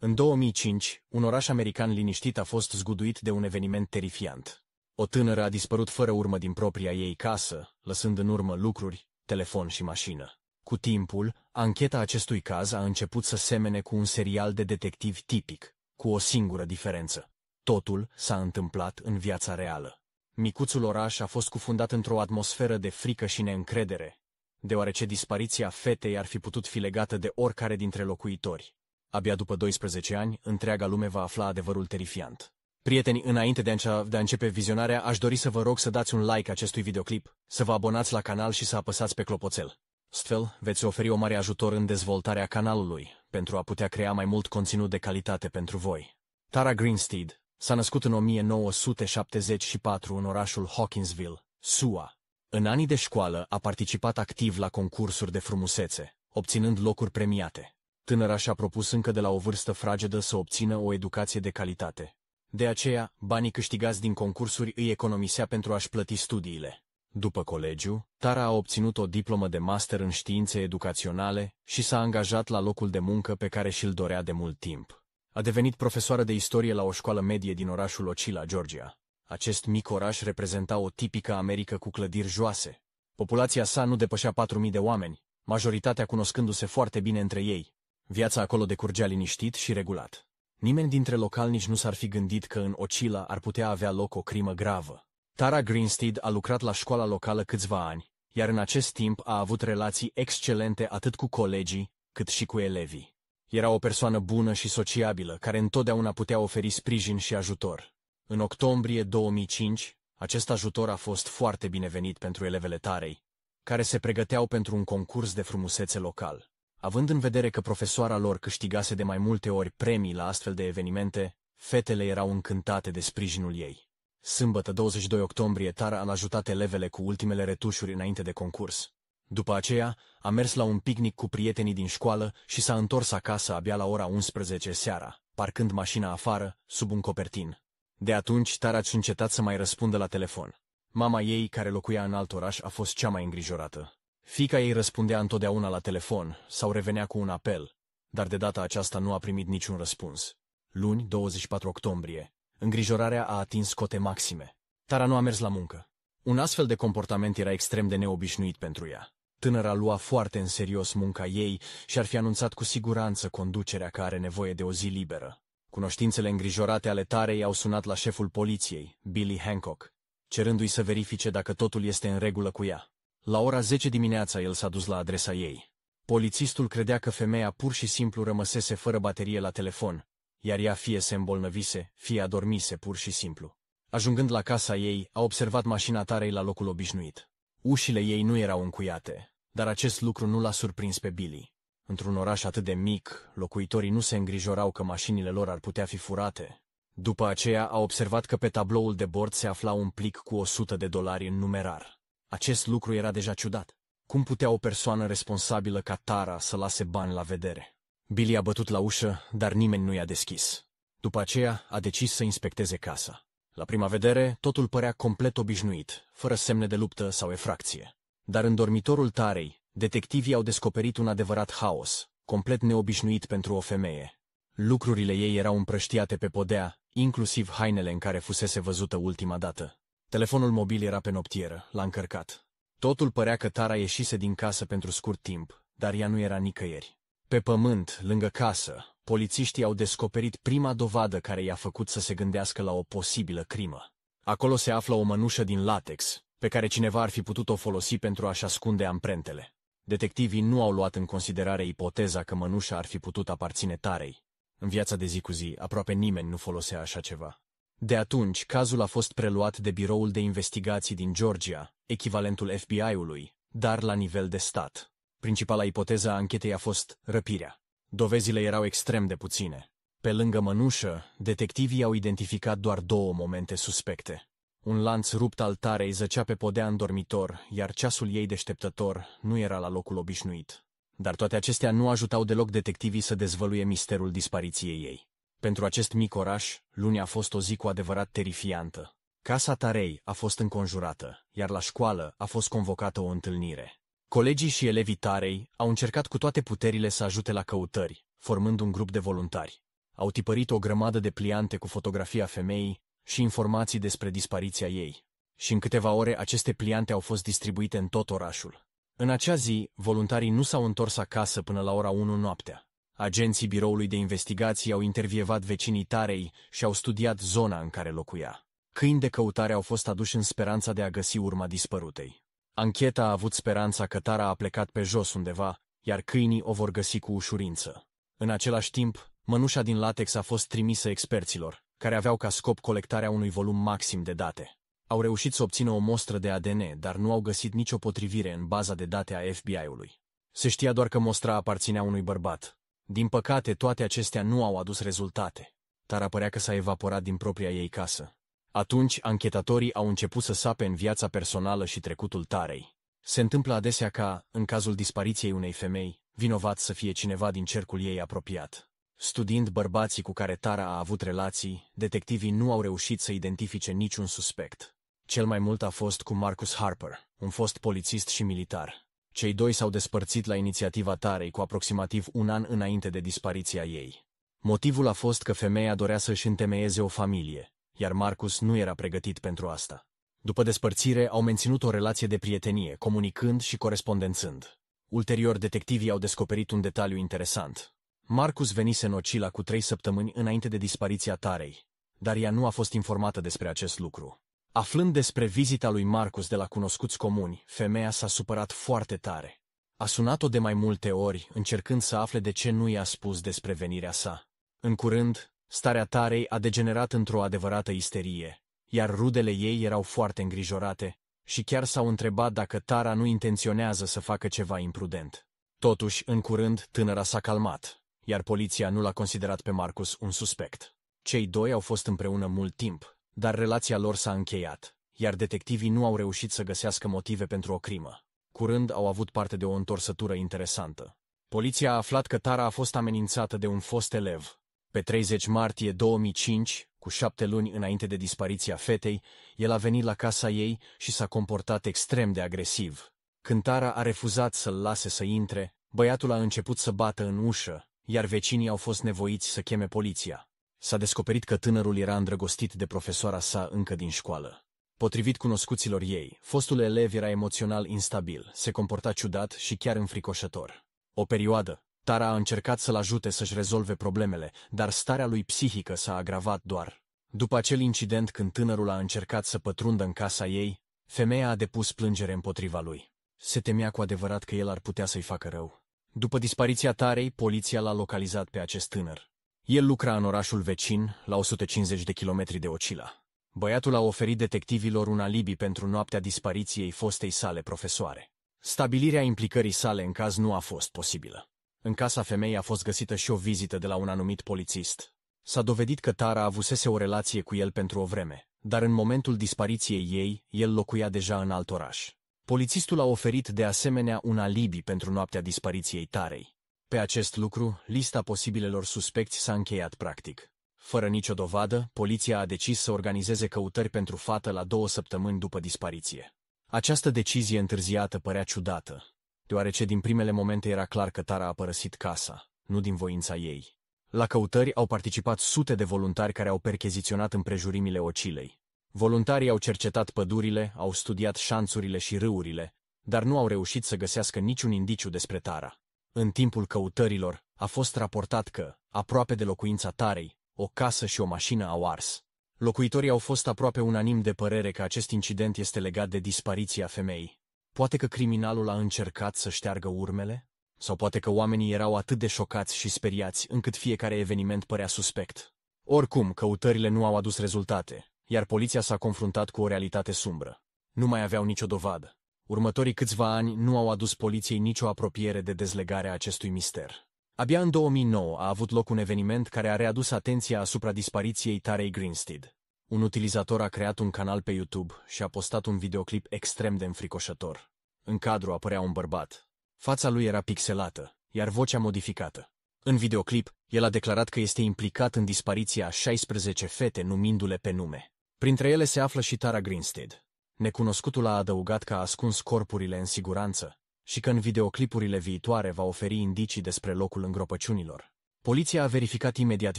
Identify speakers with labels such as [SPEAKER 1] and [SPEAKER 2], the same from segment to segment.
[SPEAKER 1] În 2005, un oraș american liniștit a fost zguduit de un eveniment terifiant. O tânără a dispărut fără urmă din propria ei casă, lăsând în urmă lucruri, telefon și mașină. Cu timpul, ancheta acestui caz a început să semene cu un serial de detectivi tipic, cu o singură diferență. Totul s-a întâmplat în viața reală. Micuțul oraș a fost cufundat într-o atmosferă de frică și neîncredere, deoarece dispariția fetei ar fi putut fi legată de oricare dintre locuitori. Abia după 12 ani, întreaga lume va afla adevărul terifiant. Prieteni, înainte de a, de a începe vizionarea, aș dori să vă rog să dați un like acestui videoclip, să vă abonați la canal și să apăsați pe clopoțel. Astfel, veți oferi o mare ajutor în dezvoltarea canalului, pentru a putea crea mai mult conținut de calitate pentru voi. Tara Greensteed s-a născut în 1974 în orașul Hawkinsville, SUA. În anii de școală a participat activ la concursuri de frumusețe, obținând locuri premiate. Tânăra și-a propus încă de la o vârstă fragedă să obțină o educație de calitate. De aceea, banii câștigați din concursuri îi economisea pentru a-și plăti studiile. După colegiu, Tara a obținut o diplomă de master în științe educaționale și s-a angajat la locul de muncă pe care și-l dorea de mult timp. A devenit profesoară de istorie la o școală medie din orașul Ocila, Georgia. Acest mic oraș reprezenta o tipică Americă cu clădiri joase. Populația sa nu depășea 4.000 de oameni, majoritatea cunoscându-se foarte bine între ei. Viața acolo decurgea liniștit și regulat. Nimeni dintre localnici nu s-ar fi gândit că în Ocila ar putea avea loc o crimă gravă. Tara Greensteed a lucrat la școala locală câțiva ani, iar în acest timp a avut relații excelente atât cu colegii, cât și cu elevii. Era o persoană bună și sociabilă, care întotdeauna putea oferi sprijin și ajutor. În octombrie 2005, acest ajutor a fost foarte binevenit pentru elevele Tarei, care se pregăteau pentru un concurs de frumusețe local. Având în vedere că profesoara lor câștigase de mai multe ori premii la astfel de evenimente, fetele erau încântate de sprijinul ei. Sâmbătă 22 octombrie, Tara a ajutat elevele cu ultimele retușuri înainte de concurs. După aceea, a mers la un picnic cu prietenii din școală și s-a întors acasă abia la ora 11 seara, parcând mașina afară, sub un copertin. De atunci, Tara a încetat să mai răspundă la telefon. Mama ei, care locuia în alt oraș, a fost cea mai îngrijorată. Fica ei răspundea întotdeauna la telefon sau revenea cu un apel, dar de data aceasta nu a primit niciun răspuns. Luni, 24 octombrie, îngrijorarea a atins cote maxime. Tara nu a mers la muncă. Un astfel de comportament era extrem de neobișnuit pentru ea. Tânăra lua foarte în serios munca ei și ar fi anunțat cu siguranță conducerea care are nevoie de o zi liberă. Cunoștințele îngrijorate ale Tarei au sunat la șeful poliției, Billy Hancock, cerându-i să verifice dacă totul este în regulă cu ea. La ora 10 dimineața el s-a dus la adresa ei. Polițistul credea că femeia pur și simplu rămăsese fără baterie la telefon, iar ea fie se îmbolnăvise, fie adormise pur și simplu. Ajungând la casa ei, a observat mașina tarei la locul obișnuit. Ușile ei nu erau încuiate, dar acest lucru nu l-a surprins pe Billy. Într-un oraș atât de mic, locuitorii nu se îngrijorau că mașinile lor ar putea fi furate. După aceea a observat că pe tabloul de bord se afla un plic cu 100 de dolari în numerar. Acest lucru era deja ciudat. Cum putea o persoană responsabilă ca Tara să lase bani la vedere? Billy a bătut la ușă, dar nimeni nu i-a deschis. După aceea a decis să inspecteze casa. La prima vedere, totul părea complet obișnuit, fără semne de luptă sau efracție. Dar în dormitorul Tarei, detectivii au descoperit un adevărat haos, complet neobișnuit pentru o femeie. Lucrurile ei erau împrăștiate pe podea, inclusiv hainele în care fusese văzută ultima dată. Telefonul mobil era pe noptieră, l-a încărcat. Totul părea că Tara ieșise din casă pentru scurt timp, dar ea nu era nicăieri. Pe pământ, lângă casă, polițiștii au descoperit prima dovadă care i-a făcut să se gândească la o posibilă crimă. Acolo se află o mănușă din latex, pe care cineva ar fi putut o folosi pentru a-și ascunde amprentele. Detectivii nu au luat în considerare ipoteza că mănușa ar fi putut aparține tarei. În viața de zi cu zi, aproape nimeni nu folosea așa ceva. De atunci, cazul a fost preluat de Biroul de Investigații din Georgia, echivalentul FBI-ului, dar la nivel de stat. Principala ipoteză a anchetei a fost răpirea. Dovezile erau extrem de puține. Pe lângă mănușă, detectivii au identificat doar două momente suspecte. Un lanț rupt al tarei zăcea pe podea în dormitor, iar ceasul ei deșteptător nu era la locul obișnuit. Dar toate acestea nu ajutau deloc detectivii să dezvăluie misterul dispariției ei. Pentru acest mic oraș, luni a fost o zi cu adevărat terifiantă. Casa Tarei a fost înconjurată, iar la școală a fost convocată o întâlnire. Colegii și elevii Tarei au încercat cu toate puterile să ajute la căutări, formând un grup de voluntari. Au tipărit o grămadă de pliante cu fotografia femeii și informații despre dispariția ei. Și în câteva ore aceste pliante au fost distribuite în tot orașul. În acea zi, voluntarii nu s-au întors acasă până la ora 1 noaptea. Agenții biroului de investigații au intervievat vecinii tarei și au studiat zona în care locuia. Câini de căutare au fost aduși în speranța de a găsi urma dispărutei. Ancheta a avut speranța că Tara a plecat pe jos undeva, iar câinii o vor găsi cu ușurință. În același timp, mănușa din latex a fost trimisă experților, care aveau ca scop colectarea unui volum maxim de date. Au reușit să obțină o mostră de ADN, dar nu au găsit nicio potrivire în baza de date a FBI-ului. Se știa doar că mostra aparținea unui bărbat, din păcate, toate acestea nu au adus rezultate. Tara părea că s-a evaporat din propria ei casă. Atunci, anchetatorii au început să sape în viața personală și trecutul Tarei. Se întâmplă adesea ca, în cazul dispariției unei femei, vinovat să fie cineva din cercul ei apropiat. Studiind bărbații cu care Tara a avut relații, detectivii nu au reușit să identifice niciun suspect. Cel mai mult a fost cu Marcus Harper, un fost polițist și militar, cei doi s-au despărțit la inițiativa Tarei cu aproximativ un an înainte de dispariția ei. Motivul a fost că femeia dorea să-și întemeieze o familie, iar Marcus nu era pregătit pentru asta. După despărțire, au menținut o relație de prietenie, comunicând și corespondențând. Ulterior, detectivii au descoperit un detaliu interesant. Marcus venise în Ocila cu trei săptămâni înainte de dispariția Tarei, dar ea nu a fost informată despre acest lucru. Aflând despre vizita lui Marcus de la cunoscuți comuni, femeia s-a supărat foarte tare. A sunat-o de mai multe ori, încercând să afle de ce nu i-a spus despre venirea sa. În curând, starea tarei a degenerat într-o adevărată isterie, iar rudele ei erau foarte îngrijorate și chiar s-au întrebat dacă Tara nu intenționează să facă ceva imprudent. Totuși, în curând, tânăra s-a calmat, iar poliția nu l-a considerat pe Marcus un suspect. Cei doi au fost împreună mult timp, dar relația lor s-a încheiat, iar detectivii nu au reușit să găsească motive pentru o crimă. Curând au avut parte de o întorsătură interesantă. Poliția a aflat că Tara a fost amenințată de un fost elev. Pe 30 martie 2005, cu șapte luni înainte de dispariția fetei, el a venit la casa ei și s-a comportat extrem de agresiv. Când Tara a refuzat să-l lase să intre, băiatul a început să bată în ușă, iar vecinii au fost nevoiți să cheme poliția. S-a descoperit că tânărul era îndrăgostit de profesoara sa încă din școală. Potrivit cunoscuților ei, fostul elev era emoțional instabil, se comporta ciudat și chiar înfricoșător. O perioadă, Tara a încercat să-l ajute să-și rezolve problemele, dar starea lui psihică s-a agravat doar. După acel incident când tânărul a încercat să pătrundă în casa ei, femeia a depus plângere împotriva lui. Se temea cu adevărat că el ar putea să-i facă rău. După dispariția Tarei, poliția l-a localizat pe acest tânăr. El lucra în orașul vecin, la 150 de kilometri de Ocila. Băiatul a oferit detectivilor un alibi pentru noaptea dispariției fostei sale profesoare. Stabilirea implicării sale în caz nu a fost posibilă. În casa femeii a fost găsită și o vizită de la un anumit polițist. S-a dovedit că Tara avusese o relație cu el pentru o vreme, dar în momentul dispariției ei, el locuia deja în alt oraș. Polițistul a oferit de asemenea un alibi pentru noaptea dispariției Tarei. Pe acest lucru, lista posibilelor suspecți s-a încheiat practic. Fără nicio dovadă, poliția a decis să organizeze căutări pentru fată la două săptămâni după dispariție. Această decizie întârziată părea ciudată, deoarece din primele momente era clar că Tara a părăsit casa, nu din voința ei. La căutări au participat sute de voluntari care au percheziționat împrejurimile Ocilei. Voluntarii au cercetat pădurile, au studiat șanțurile și râurile, dar nu au reușit să găsească niciun indiciu despre Tara. În timpul căutărilor, a fost raportat că, aproape de locuința Tarei, o casă și o mașină au ars. Locuitorii au fost aproape unanim de părere că acest incident este legat de dispariția femeii. Poate că criminalul a încercat să șteargă urmele? Sau poate că oamenii erau atât de șocați și speriați încât fiecare eveniment părea suspect. Oricum, căutările nu au adus rezultate, iar poliția s-a confruntat cu o realitate sumbră. Nu mai aveau nicio dovadă. Următorii câțiva ani nu au adus poliției nicio apropiere de dezlegarea acestui mister. Abia în 2009 a avut loc un eveniment care a readus atenția asupra dispariției Tarei Greenstead. Un utilizator a creat un canal pe YouTube și a postat un videoclip extrem de înfricoșător. În cadru apărea un bărbat. Fața lui era pixelată, iar vocea modificată. În videoclip, el a declarat că este implicat în dispariția a 16 fete numindu-le pe nume. Printre ele se află și Tara Greenstead. Necunoscutul a adăugat că a ascuns corpurile în siguranță și că în videoclipurile viitoare va oferi indicii despre locul îngropăciunilor. Poliția a verificat imediat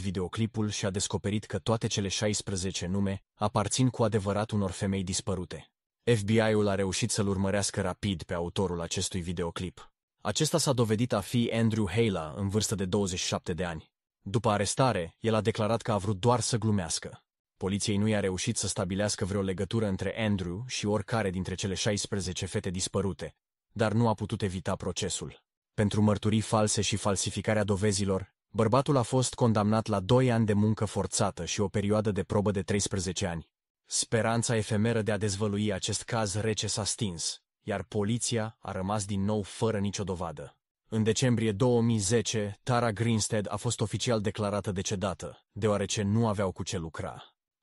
[SPEAKER 1] videoclipul și a descoperit că toate cele 16 nume aparțin cu adevărat unor femei dispărute. FBI-ul a reușit să-l urmărească rapid pe autorul acestui videoclip. Acesta s-a dovedit a fi Andrew Hala, în vârstă de 27 de ani. După arestare, el a declarat că a vrut doar să glumească. Poliției nu i-a reușit să stabilească vreo legătură între Andrew și oricare dintre cele 16 fete dispărute, dar nu a putut evita procesul. Pentru mărturii false și falsificarea dovezilor, bărbatul a fost condamnat la 2 ani de muncă forțată și o perioadă de probă de 13 ani. Speranța efemeră de a dezvălui acest caz rece s-a stins, iar poliția a rămas din nou fără nicio dovadă. În decembrie 2010, Tara Greenstead a fost oficial declarată decedată, deoarece nu aveau cu ce lucra.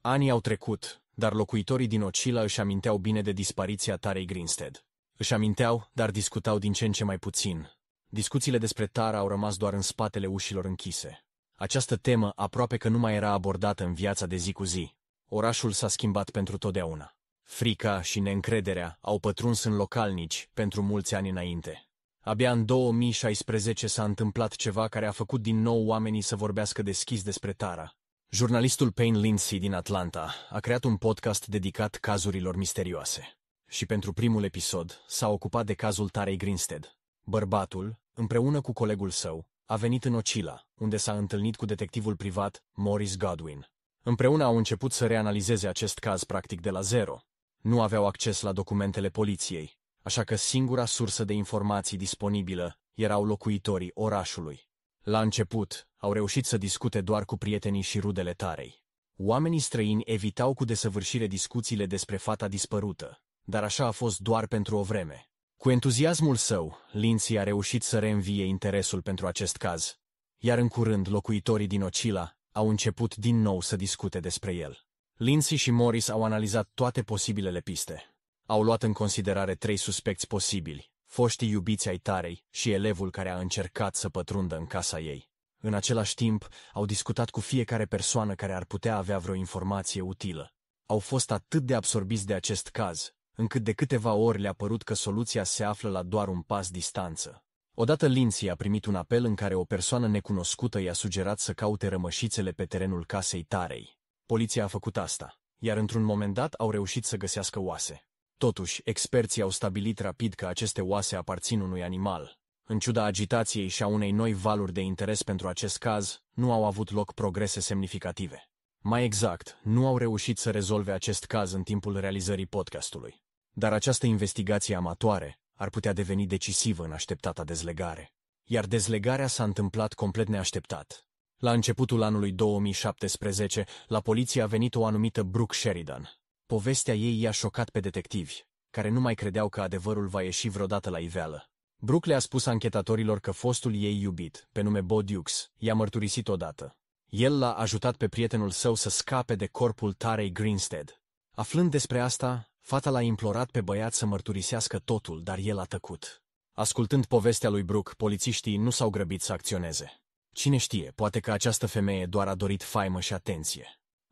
[SPEAKER 1] Anii au trecut, dar locuitorii din Ocila își aminteau bine de dispariția Tarei Grinstead. Își aminteau, dar discutau din ce în ce mai puțin. Discuțiile despre Tara au rămas doar în spatele ușilor închise. Această temă aproape că nu mai era abordată în viața de zi cu zi. Orașul s-a schimbat pentru totdeauna. Frica și neîncrederea au pătruns în localnici pentru mulți ani înainte. Abia în 2016 s-a întâmplat ceva care a făcut din nou oamenii să vorbească deschis despre Tara. Jurnalistul Payne Lindsay din Atlanta a creat un podcast dedicat cazurilor misterioase. Și pentru primul episod s-a ocupat de cazul Tarei Grinstead. Bărbatul, împreună cu colegul său, a venit în Ocila, unde s-a întâlnit cu detectivul privat Morris Godwin. Împreună au început să reanalizeze acest caz practic de la zero. Nu aveau acces la documentele poliției, așa că singura sursă de informații disponibilă erau locuitorii orașului. La început, au reușit să discute doar cu prietenii și rudele tarei. Oamenii străini evitau cu desăvârșire discuțiile despre fata dispărută, dar așa a fost doar pentru o vreme. Cu entuziasmul său, Lindsay a reușit să reînvie interesul pentru acest caz, iar în curând locuitorii din Ocila au început din nou să discute despre el. Lindsay și Morris au analizat toate posibilele piste. Au luat în considerare trei suspecți posibili, foștii iubiți ai tarei și elevul care a încercat să pătrundă în casa ei. În același timp, au discutat cu fiecare persoană care ar putea avea vreo informație utilă. Au fost atât de absorbiți de acest caz, încât de câteva ori le-a părut că soluția se află la doar un pas distanță. Odată Lindsay a primit un apel în care o persoană necunoscută i-a sugerat să caute rămășițele pe terenul casei tarei. Poliția a făcut asta, iar într-un moment dat au reușit să găsească oase. Totuși, experții au stabilit rapid că aceste oase aparțin unui animal. În ciuda agitației și a unei noi valuri de interes pentru acest caz, nu au avut loc progrese semnificative. Mai exact, nu au reușit să rezolve acest caz în timpul realizării podcastului. Dar această investigație amatoare ar putea deveni decisivă în așteptata dezlegare. Iar dezlegarea s-a întâmplat complet neașteptat. La începutul anului 2017, la poliție a venit o anumită Brooke Sheridan, Povestea ei i-a șocat pe detectivi, care nu mai credeau că adevărul va ieși vreodată la iveală. Brooke le-a spus anchetatorilor că fostul ei iubit, pe nume Bo Dukes, i-a mărturisit odată. El l-a ajutat pe prietenul său să scape de corpul Tarei Greenstead. Aflând despre asta, fata l-a implorat pe băiat să mărturisească totul, dar el a tăcut. Ascultând povestea lui Brooke, polițiștii nu s-au grăbit să acționeze. Cine știe, poate că această femeie doar a dorit faimă și atenție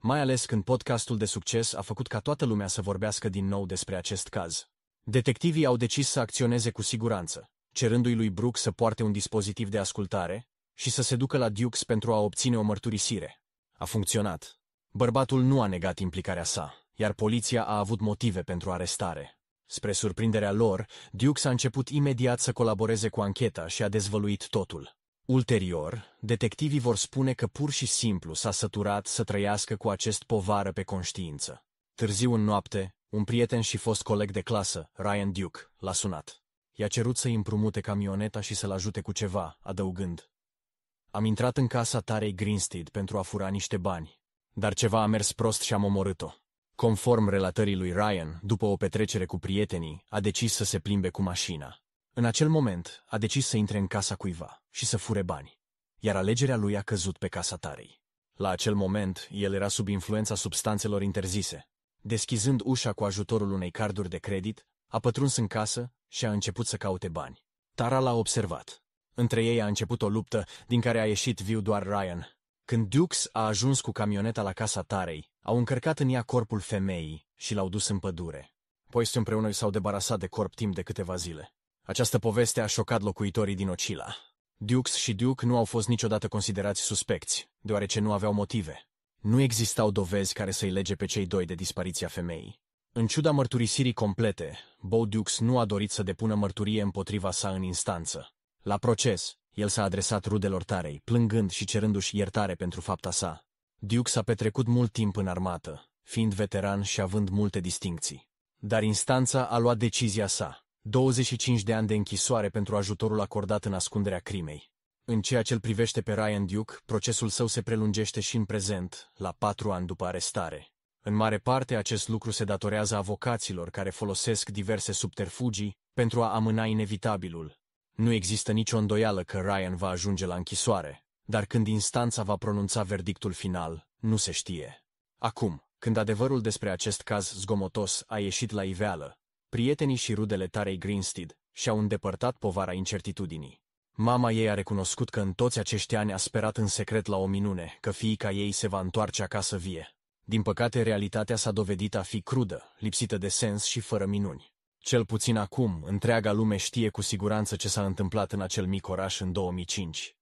[SPEAKER 1] mai ales când podcastul de succes a făcut ca toată lumea să vorbească din nou despre acest caz. Detectivii au decis să acționeze cu siguranță, cerându-i lui Brooke să poarte un dispozitiv de ascultare și să se ducă la Dukes pentru a obține o mărturisire. A funcționat. Bărbatul nu a negat implicarea sa, iar poliția a avut motive pentru arestare. Spre surprinderea lor, Dukes a început imediat să colaboreze cu ancheta și a dezvăluit totul. Ulterior, detectivii vor spune că pur și simplu s-a săturat să trăiască cu acest povară pe conștiință. Târziu în noapte, un prieten și fost coleg de clasă, Ryan Duke, l-a sunat. I-a cerut să-i împrumute camioneta și să-l ajute cu ceva, adăugând. Am intrat în casa Tarei Greenstead pentru a fura niște bani, dar ceva a mers prost și am omorât-o. Conform relatării lui Ryan, după o petrecere cu prietenii, a decis să se plimbe cu mașina. În acel moment, a decis să intre în casa cuiva și să fure bani, iar alegerea lui a căzut pe casa tarei. La acel moment, el era sub influența substanțelor interzise. Deschizând ușa cu ajutorul unei carduri de credit, a pătruns în casă și a început să caute bani. Tara l-a observat. Între ei a început o luptă, din care a ieșit viu doar Ryan. Când Dukes a ajuns cu camioneta la casa Tarei, au încărcat în ea corpul femeii și l-au dus în pădure. Poi împreună s-au debarasat de corp timp de câteva zile. Această poveste a șocat locuitorii din Ocila. Dukes și Duke nu au fost niciodată considerați suspecți, deoarece nu aveau motive. Nu existau dovezi care să-i lege pe cei doi de dispariția femeii. În ciuda mărturisirii complete, Beau Dukes nu a dorit să depună mărturie împotriva sa în instanță. La proces, el s-a adresat rudelor tarei, plângând și cerându-și iertare pentru fapta sa. Dukes a petrecut mult timp în armată, fiind veteran și având multe distincții. Dar instanța a luat decizia sa. 25 de ani de închisoare pentru ajutorul acordat în ascunderea crimei. În ceea ce îl privește pe Ryan Duke, procesul său se prelungește și în prezent, la patru ani după arestare. În mare parte, acest lucru se datorează avocaților care folosesc diverse subterfugii pentru a amâna inevitabilul. Nu există nicio îndoială că Ryan va ajunge la închisoare, dar când instanța va pronunța verdictul final, nu se știe. Acum, când adevărul despre acest caz zgomotos a ieșit la iveală, Prietenii și rudele tarei Greenstead și-au îndepărtat povara incertitudinii. Mama ei a recunoscut că în toți acești ani a sperat în secret la o minune că fiica ei se va întoarce acasă vie. Din păcate, realitatea s-a dovedit a fi crudă, lipsită de sens și fără minuni. Cel puțin acum, întreaga lume știe cu siguranță ce s-a întâmplat în acel mic oraș în 2005.